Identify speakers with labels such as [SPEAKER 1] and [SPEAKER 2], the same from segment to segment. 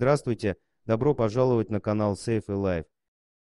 [SPEAKER 1] Здравствуйте, добро пожаловать на канал Safe и Life.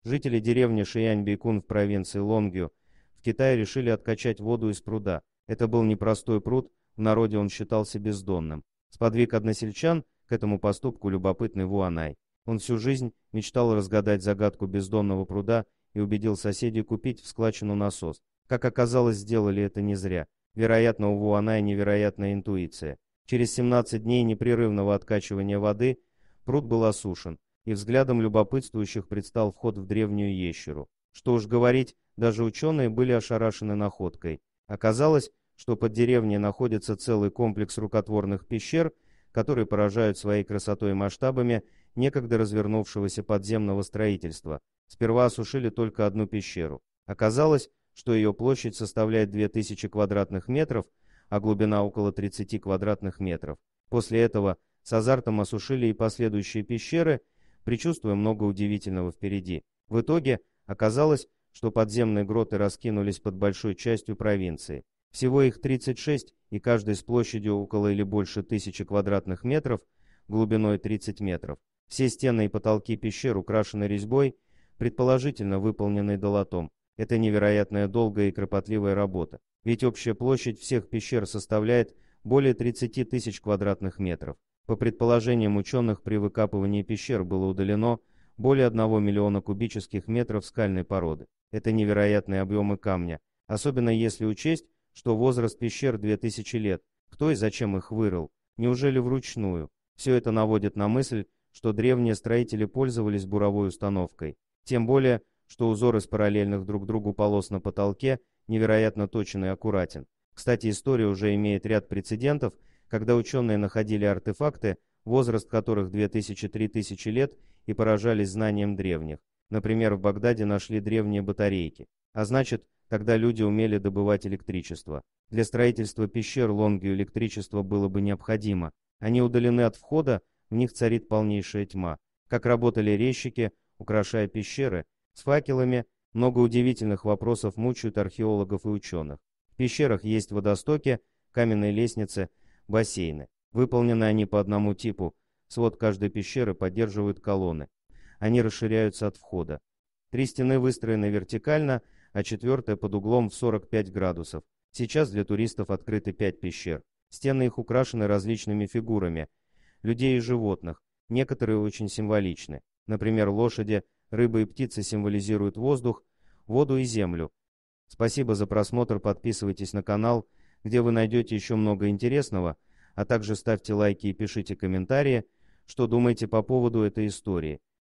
[SPEAKER 1] Жители деревни Шиянь-Бейкун в провинции Лонгю в Китае решили откачать воду из пруда. Это был непростой пруд, в народе он считался бездонным. Сподвиг односельчан к этому поступку любопытный Вуанай. Он всю жизнь мечтал разгадать загадку бездонного пруда и убедил соседей купить в складчину насос. Как оказалось, сделали это не зря. Вероятно, у Вуанай невероятная интуиция. Через 17 дней непрерывного откачивания воды – Пруд был осушен, и взглядом любопытствующих предстал вход в древнюю ящеру. Что уж говорить, даже ученые были ошарашены находкой. Оказалось, что под деревней находится целый комплекс рукотворных пещер, которые поражают своей красотой и масштабами некогда развернувшегося подземного строительства. Сперва осушили только одну пещеру. Оказалось, что ее площадь составляет 2000 квадратных метров, а глубина около 30 квадратных метров. После этого с азартом осушили и последующие пещеры, предчувствуя много удивительного впереди. В итоге оказалось, что подземные гроты раскинулись под большой частью провинции. Всего их 36, и каждый с площадью около или больше тысячи квадратных метров, глубиной 30 метров. Все стены и потолки пещер украшены резьбой, предположительно выполненной долотом. Это невероятная долгая и кропотливая работа, ведь общая площадь всех пещер составляет более 30 тысяч квадратных метров. По предположениям ученых, при выкапывании пещер было удалено более 1 миллиона кубических метров скальной породы. Это невероятные объемы камня, особенно если учесть, что возраст пещер 2000 лет. Кто и зачем их вырыл? Неужели вручную? Все это наводит на мысль, что древние строители пользовались буровой установкой. Тем более, что узор из параллельных друг другу полос на потолке невероятно точен и аккуратен. Кстати, история уже имеет ряд прецедентов, когда ученые находили артефакты, возраст которых 2000-3000 лет, и поражались знанием древних. Например, в Багдаде нашли древние батарейки. А значит, тогда люди умели добывать электричество. Для строительства пещер Лонгию электричество было бы необходимо. Они удалены от входа, в них царит полнейшая тьма. Как работали резчики, украшая пещеры, с факелами, много удивительных вопросов мучают археологов и ученых. В пещерах есть водостоки, каменные лестницы – бассейны. Выполнены они по одному типу. Свод каждой пещеры поддерживают колонны. Они расширяются от входа. Три стены выстроены вертикально, а четвертая под углом в 45 градусов. Сейчас для туристов открыты пять пещер. Стены их украшены различными фигурами. Людей и животных. Некоторые очень символичны. Например, лошади, рыбы и птицы символизируют воздух, воду и землю. Спасибо за просмотр, подписывайтесь на канал, где вы найдете еще много интересного, а также ставьте лайки и пишите комментарии, что думаете по поводу этой истории –